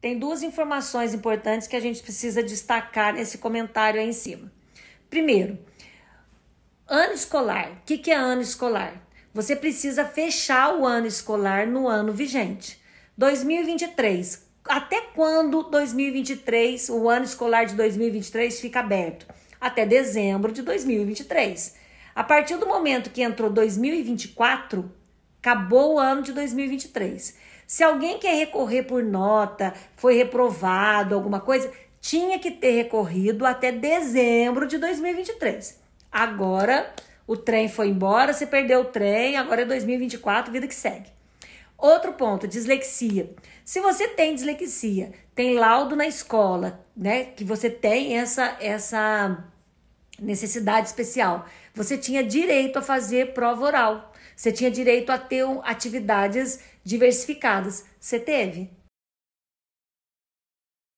Tem duas informações importantes que a gente precisa destacar nesse comentário aí em cima. Primeiro, ano escolar. O que, que é ano escolar? Você precisa fechar o ano escolar no ano vigente. 2023. Até quando 2023, o ano escolar de 2023 fica aberto? Até dezembro de 2023. A partir do momento que entrou 2024, Acabou o ano de 2023. Se alguém quer recorrer por nota, foi reprovado, alguma coisa, tinha que ter recorrido até dezembro de 2023. Agora o trem foi embora, você perdeu o trem, agora é 2024, vida que segue. Outro ponto, dislexia. Se você tem dislexia, tem laudo na escola, né, que você tem essa essa necessidade especial. Você tinha direito a fazer prova oral. Você tinha direito a ter atividades diversificadas. Você teve?